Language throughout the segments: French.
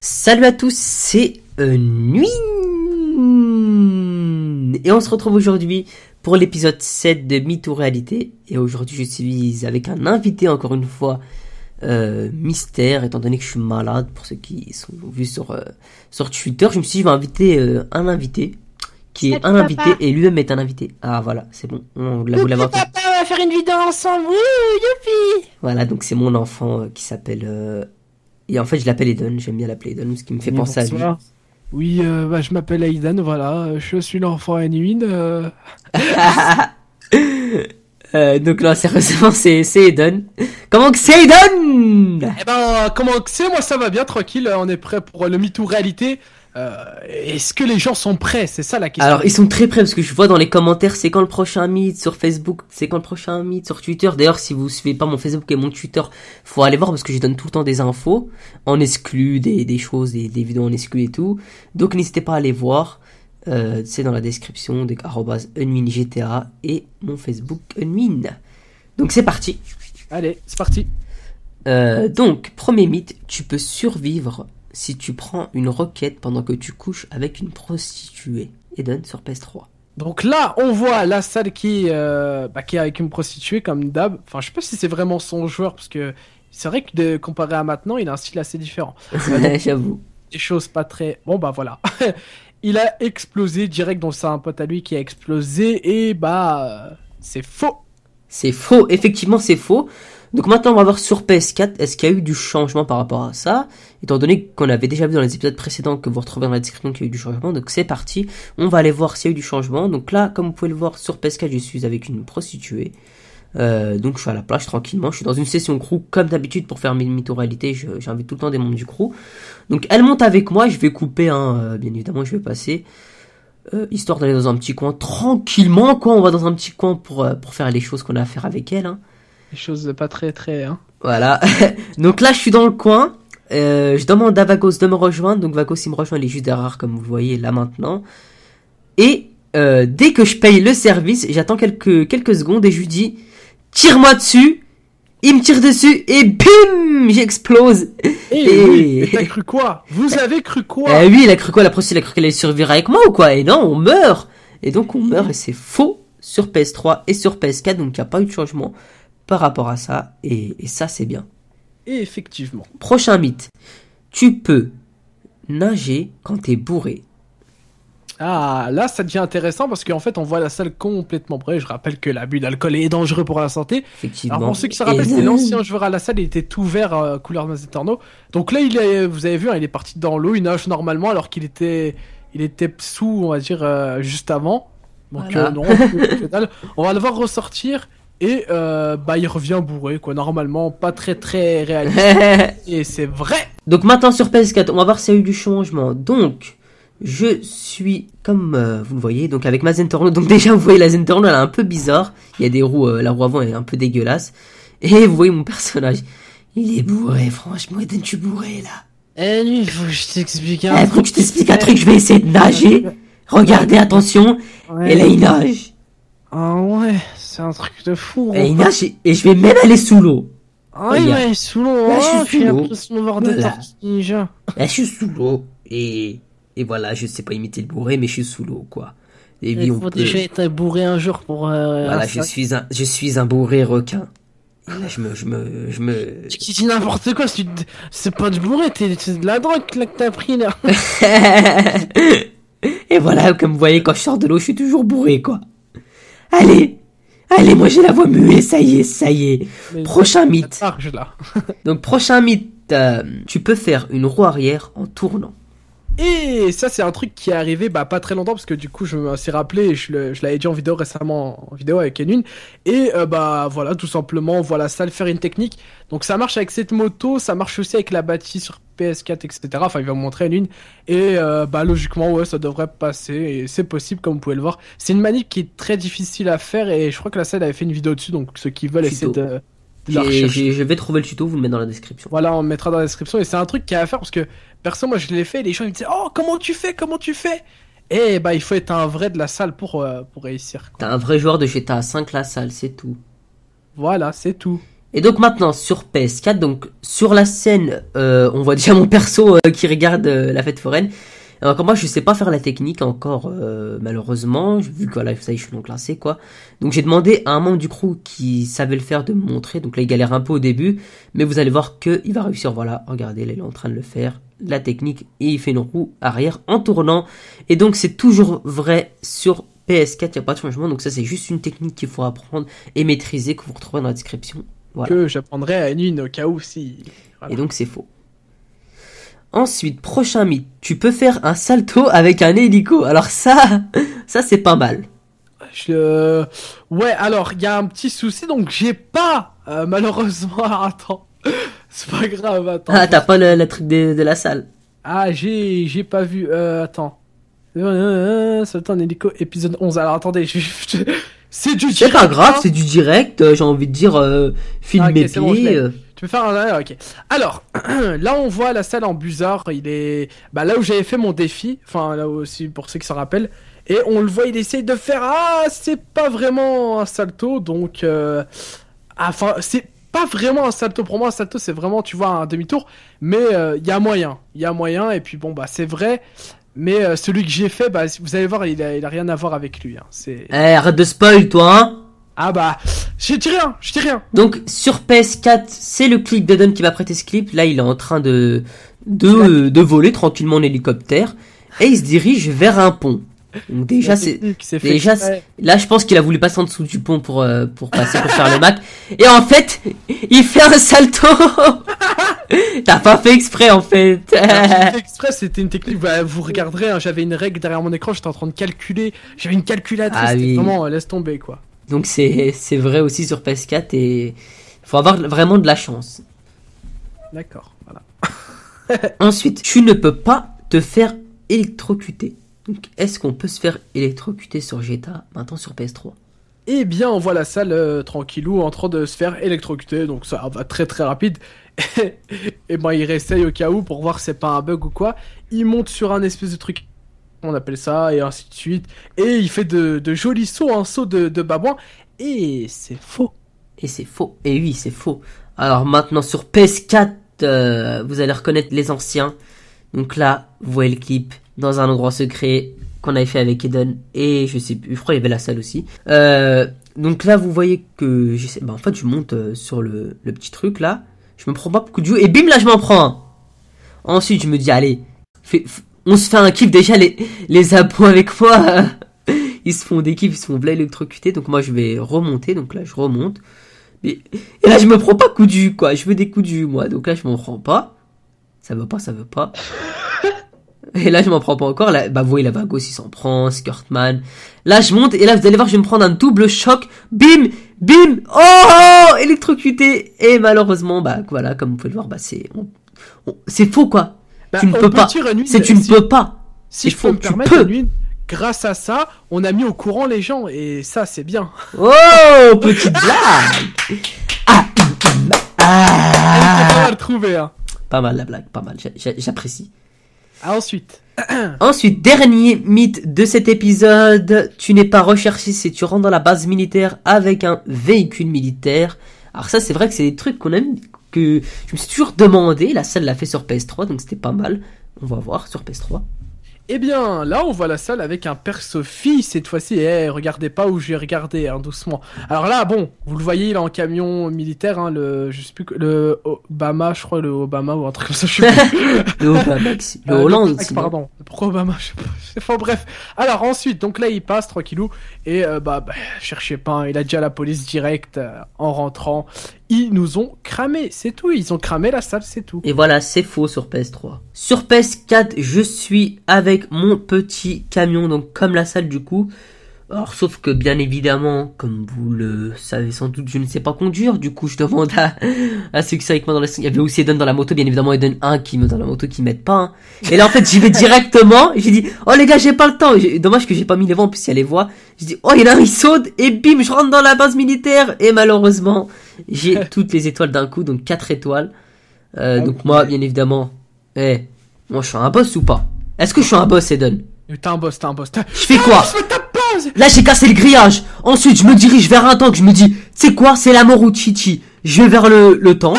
Salut à tous, c'est une euh, nuit. Et on se retrouve aujourd'hui pour l'épisode 7 de Mytho Réalité. Et aujourd'hui, je suis avec un invité, encore une fois, euh, mystère, étant donné que je suis malade, pour ceux qui sont vus sur, euh, sur Twitter. Je me suis dit, je vais inviter euh, un invité, qui est un invité, et lui-même est un invité. Ah voilà, c'est bon, on l'a voulu avoir. Papa, on va faire une vidéo ensemble, youpi Voilà, donc c'est mon enfant qui s'appelle... Et en fait, je l'appelle Eden, j'aime bien l'appeler Eden, ce qui me fait penser à lui. Oui, euh, bah, je m'appelle Aidan, voilà, je suis l'enfant Anuin. Euh. Euh, donc là, sérieusement, c'est Aidan. Comment que c'est Aidan Eh ben, comment que c'est Moi, ça va bien, tranquille, on est prêt pour le MeToo réalité. Euh, est-ce que les gens sont prêts C'est ça la question. Alors ils sont très prêts parce que je vois dans les commentaires c'est quand le prochain mythe sur Facebook, c'est quand le prochain mythe sur Twitter. D'ailleurs si vous suivez pas mon Facebook et mon Twitter, faut aller voir parce que je donne tout le temps des infos en exclu, des, choses, des, des, vidéos en exclu et tout. Donc n'hésitez pas à aller voir. Euh, c'est dans la description des @unmingta et mon Facebook unmin. Donc c'est parti. Allez, c'est parti. Euh, donc premier mythe, tu peux survivre si tu prends une roquette pendant que tu couches avec une prostituée. Eden sur PS3. Donc là, on voit la salle qui, euh, bah, qui est avec une prostituée comme d'hab. Enfin, je sais pas si c'est vraiment son joueur parce que c'est vrai que de, comparé à maintenant, il a un style assez différent. J'avoue. Des choses pas très. Bon bah voilà. il a explosé direct, donc c'est un pote à lui qui a explosé et bah euh, c'est faux. C'est faux, effectivement c'est faux. Donc maintenant, on va voir sur PS4, est-ce qu'il y a eu du changement par rapport à ça Étant donné qu'on avait déjà vu dans les épisodes précédents que vous retrouvez dans la description qu'il y a eu du changement, donc c'est parti, on va aller voir s'il y a eu du changement. Donc là, comme vous pouvez le voir sur PS4, je suis avec une prostituée. Euh, donc je suis à la plage tranquillement, je suis dans une session crew comme d'habitude pour faire mes mytho réalité j'invite tout le temps des membres du crew. Donc elle monte avec moi, je vais couper, hein, euh, bien évidemment je vais passer, euh, histoire d'aller dans un petit coin tranquillement, quoi, on va dans un petit coin pour, pour faire les choses qu'on a à faire avec elle. Hein. Les choses pas très très. Hein. Voilà. donc là, je suis dans le coin. Euh, je demande à Vagos de me rejoindre. Donc Vagos, il me rejoint, il est juste derrière, comme vous voyez là maintenant. Et euh, dès que je paye le service, j'attends quelques, quelques secondes et je lui dis Tire-moi dessus Il me tire dessus et bim J'explose eh Et, et... t'as cru quoi Vous avez cru quoi Ah Oui, il a cru quoi La prochaine, il a cru qu'elle allait survivre avec moi ou quoi Et non, on meurt Et donc on meurt et c'est faux sur PS3 et sur PS4, donc il n'y a pas eu de changement par rapport à ça, et, ça c'est bien. effectivement. Prochain mythe. Tu peux nager quand t'es bourré. Ah, là, ça devient intéressant parce qu'en fait, on voit la salle complètement bourrée. Je rappelle que l'abus d'alcool est dangereux pour la santé. Effectivement. Alors, pour ceux qui se rappellent, c'est l'ancien joueur à la salle, il était tout vert, euh, couleur couleur Mazetorno. Donc là, il est, vous avez vu, hein, il est parti dans l'eau, il nage normalement alors qu'il était, il était sous, on va dire, euh, juste avant. Donc, euh, non, on va le voir ressortir. Et euh, bah il revient bourré quoi, normalement pas très très réaliste. et c'est vrai. Donc maintenant sur PS4, on va voir s'il y a eu du changement. Donc je suis comme euh, vous le voyez donc avec ma Zentorno. Donc déjà vous voyez la Zentorno elle est un peu bizarre. Il y a des roues, euh, la roue avant est un peu dégueulasse. Et vous voyez mon personnage, il est bourré franchement. Eden tu bourré là. Eh lui, faut que je t'explique un. Eh, faut que je t'explique un truc. Je vais essayer de nager. Regardez attention. Et là il nage. Ah ouais, c'est un truc de fou. Eh, hein. Et, je vais même aller sous l'eau. Ah ouais, sous l'eau. Là, je suis hein, sous l'eau. Là, je suis sous l'eau. Et... et voilà, je sais pas imiter le bourré, mais je suis sous l'eau, quoi. Et il faut déjà être bourré un jour pour. Euh, voilà, je suis, un, je suis un bourré requin. là, je me. Je me, je me... Tu dis n'importe quoi, c'est pas du bourré, c'est de la drogue là, que t'as pris là. Et voilà, comme vous voyez, quand je sors de l'eau, je suis toujours bourré quoi. Allez, Allez, moi j'ai la voix muée, ça y est, ça y est. prochain mythe. là. Donc prochain mythe, euh, tu peux faire une roue arrière en tournant. Et ça, c'est un truc qui est arrivé bah, pas très longtemps, parce que du coup, je me suis rappelé, je, l'avais dit en vidéo récemment, en vidéo avec Enune. Et euh, bah voilà, tout simplement, voilà ça, le faire une technique. Donc ça marche avec cette moto, ça marche aussi avec la bâtisse sur PS4, etc. Enfin, il va vous montrer une ligne. Et euh, bah, logiquement, ouais, ça devrait passer. Et c'est possible, comme vous pouvez le voir. C'est une manip qui est très difficile à faire. Et je crois que la salle avait fait une vidéo dessus. Donc, ceux qui veulent essayer de. Je vais trouver le tuto, vous le mettez dans la description. Voilà, on le mettra dans la description. Et c'est un truc qui a à faire parce que, perso, moi je l'ai fait. Et les gens ils me disaient Oh, comment tu fais Comment tu fais Et bah, il faut être un vrai de la salle pour, euh, pour réussir. T'es un vrai joueur de GTA 5 la salle, c'est tout. Voilà, c'est tout. Et donc maintenant sur PS4, donc sur la scène, euh, on voit déjà mon perso euh, qui regarde euh, la fête foraine. Alors encore moi, je sais pas faire la technique encore malheureusement, vu que voilà, ça je suis non classé quoi. Donc j'ai demandé à un membre du crew qui savait le faire de me montrer. Donc là, il galère un peu au début, mais vous allez voir que il va réussir. Voilà, regardez, là, il est en train de le faire la technique et il fait une roue arrière en tournant. Et donc c'est toujours vrai sur PS4, il n'y a pas de changement. Donc ça c'est juste une technique qu'il faut apprendre et maîtriser que vous retrouverez dans la description que j'apprendrai à une au cas où si. Et donc c'est faux. Ensuite, prochain mythe, tu peux faire un salto avec un hélico. Alors ça, ça c'est pas mal. Je... Euh, ouais, alors il y a un petit souci, donc j'ai pas euh, malheureusement. Attends, c'est pas grave. Attends. Ah, t'as pas le, truc de, la salle. Ah, j'ai, j'ai pas vu. Euh, attends. Salto en hélico, épisode 11. Alors attendez, je... Hein. C'est du direct. pas grave, c'est du direct. J'ai envie de dire, euh, film ah, euh. Tu peux faire un. Ok. Alors, là, on voit la salle en buzard. Il est. Bah, là où j'avais fait mon défi. Enfin, là aussi, pour ceux qui se rappellent. Et on le voit, il essaye de faire. Ah, c'est pas vraiment un salto. Donc. Euh, ah, enfin, c'est pas vraiment un salto pour moi. Un salto, c'est vraiment, tu vois, un demi-tour. Mais euh, il y a moyen. Il y a moyen. Et puis, bon, bah, c'est vrai. Mais euh, celui que j'ai fait, bah, vous allez voir, il a, il a rien à voir avec lui. Hein. C'est... Eh, arrête de spoil, toi, hein Ah bah, je dis rien, dis rien. Donc, sur PS4, c'est le clip d'Adam qui m'a prêté ce clip. Là, il est en train de, de, euh, de voler tranquillement en hélicoptère. Et il se dirige vers un pont. Donc déjà, c'est déjà là, je pense qu'il a voulu passer en dessous du pont pour euh, pour passer pour faire le Mac. Et en fait, il fait un salto. T'as pas fait exprès en fait. exprès, c'était une technique. Bah, vous regarderez, hein, j'avais une règle derrière mon écran, j'étais en train de calculer. J'avais une calculatrice. Ah Comment, euh, laisse tomber quoi. Donc c'est vrai aussi sur PS4 et faut avoir vraiment de la chance. D'accord, voilà. Ensuite, tu ne peux pas te faire électrocuter. Donc est-ce qu'on peut se faire électrocuter sur GTA maintenant sur PS3 et eh bien, on voit la salle tranquillou en train de se faire électrocuter, donc ça va très très rapide. et eh ben, il réessaye au cas où pour voir si c'est pas un bug ou quoi. Il monte sur un espèce de truc, on appelle ça, et ainsi de suite. Et il fait de, jolis sauts, un hein, saut de, babouin. Et c'est faux. Et c'est faux. Et oui, c'est faux. Alors maintenant, sur PS4, euh, vous allez reconnaître les anciens. Donc là, vous voyez le clip, dans un endroit secret qu'on avait fait avec Eden et je sais plus, je crois qu'il y avait la salle aussi. Euh, donc là, vous voyez que j'essaie. Bah, en fait, je monte euh, sur le, petit truc là. Je me prends pas beaucoup de et bim, là, je m'en prends Ensuite, je me dis, allez, on se fait un kiff déjà les, les abos avec moi. ils se font des kiffs, ils se font électrocuter. Donc moi, je vais remonter. Donc là, je remonte. et là, je me prends pas coup du quoi. Je veux des coups du moi. Donc là, je m'en prends pas. Ça veut pas, ça veut pas. Et là, je m'en prends pas encore. bah, vous voyez, la Vagos, il s'en prend, Skirtman. Là, je monte, et là, vous allez voir, je vais me prendre un double choc. Bim! Bim! Oh! Électrocuté! Et malheureusement, bah, voilà, comme vous pouvez le voir, bah, c'est, c'est faux, quoi. Bah, tu ne peux pas. C'est tu ne si, peux pas. Si je peux me permettre, grâce à ça, on a mis au courant les gens, et ça, c'est bien. Oh! Petite blague! Ah! Ah! ah. Pas mal hein. Pas mal la blague, pas mal. J'apprécie. Ah, ensuite. Ensuite, dernier mythe de cet épisode, tu n'es pas recherché si tu rentres dans la base militaire avec un véhicule militaire. Alors ça, c'est vrai que c'est des trucs qu'on aime, que je me suis toujours demandé. La salle l'a fait sur PS3, donc c'était pas mal. On va voir sur PS3. Eh bien, là, on voit la salle avec un père-sophie, cette fois-ci. Eh, regardez pas où j'ai regardé, hein, doucement. Alors là, bon, vous le voyez, il est en camion militaire, hein, le, je sais plus, le Obama, je crois, le Obama ou un truc comme ça, je sais plus. le Obama, euh, le Hollande. le pardon, pourquoi Obama, je sais pas. Enfin, bref. Alors ensuite, donc là, il passe tranquillou et euh, bah, bah, cherchez pas, hein. il a déjà la police directe euh, en rentrant ils nous ont cramé, c'est tout. Ils ont cramé la salle, c'est tout. Et voilà, c'est faux sur PS3. Sur PS4, je suis avec mon petit camion, donc comme la salle du coup. Alors, sauf que bien évidemment, comme vous le savez sans doute, je ne sais pas conduire. Du coup, je demande à, à ceux qui sont avec moi dans la Il y avait aussi Eden dans la moto, bien évidemment, Eden 1 qui me dans la moto qui m'aide pas. Hein. Et là, en fait, j'y vais directement. J'ai dit, oh les gars, j'ai pas le temps. Dommage que j'ai pas mis les vents, en plus, il y a les voix. Je dis, oh, il y en a un, il saute. Et bim, je rentre dans la base militaire. Et malheureusement, j'ai toutes les étoiles d'un coup, donc 4 étoiles. Euh, ah donc, moi, bien évidemment, eh, moi, je suis un boss ou pas Est-ce que je suis un boss, Eden T'es un boss, t'es un boss. Je fais quoi ah, Là, j'ai cassé le grillage. Ensuite, je me dirige vers un tank. Je me dis, c'est quoi, c'est la mort ou Chichi. Je vais vers le, le tank.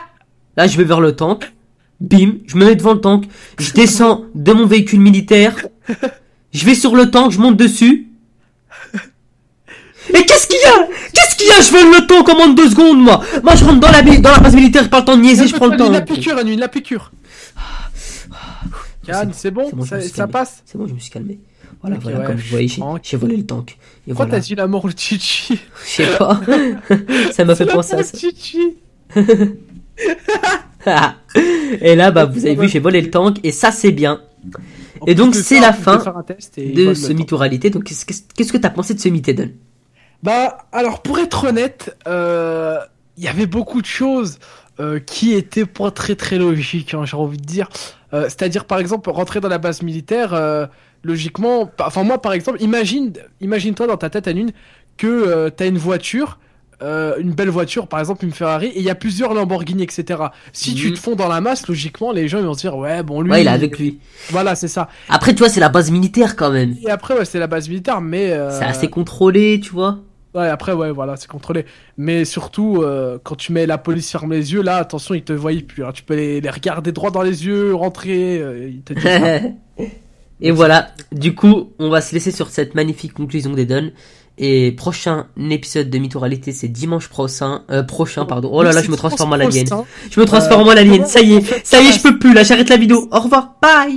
Là, je vais vers le tank. Bim, je me mets devant le tank. Je descends de mon véhicule militaire. Je vais sur le tank, je monte dessus. Et qu'est-ce qu'il y a Qu'est-ce qu'il y a Je veux le temps commande deux secondes, moi Moi, je rentre dans la, dans la base militaire, je prends le temps de niaiser, je prends le temps. La piqûre, une la piqûre Calme, c'est bon, ça, passe C'est bon, je me suis calmé. Voilà, comme vous voyez, j'ai volé le tank. Pourquoi t'as dit la mort au Chichi Je sais pas. ça m'a fait penser à ça. Chichi Et là, bah, vous avez vu, j'ai volé le tank, et ça, c'est bien. et donc, c'est la fin de semi mytho Donc, qu'est-ce que t'as pensé de ce Mytho Bah, alors, pour être honnête, euh, il y avait beaucoup de choses euh, qui étaient pas très très logiques, hein, j'ai envie de dire. Euh, c'est-à-dire, par exemple, rentrer dans la base militaire, euh, logiquement, enfin moi, par exemple, imagine, imagine-toi dans ta tête, à Anune, que euh, t'as une voiture, une belle voiture, par exemple une Ferrari, et il y a plusieurs Lamborghini, etc. Si tu mhm. te fonds dans la masse, logiquement, les gens vont se dire ouais, bon lui. Ouais, il avec lui. Voilà, c'est ça. Après, tu vois, c'est la base militaire quand même. Et après, ouais, c'est la base militaire, mais. C'est assez contrôlé, tu vois. Ouais, après, ouais, voilà, c'est contrôlé. Mais surtout, euh, quand tu mets la police ferme les yeux, là, attention, ils te voient plus. Hein. Tu peux les, regarder droit dans les yeux, rentrer. Euh, te et voilà. Du coup, on va se laisser sur cette magnifique conclusion des Dons. Et prochain épisode de mytho c'est dimanche prochain. Euh, prochain, pardon. Oh là là, je me transforme en alien. Je me transforme en alien. Ça y est, ça y est, je peux plus. Là, j'arrête la vidéo. Au revoir. Bye.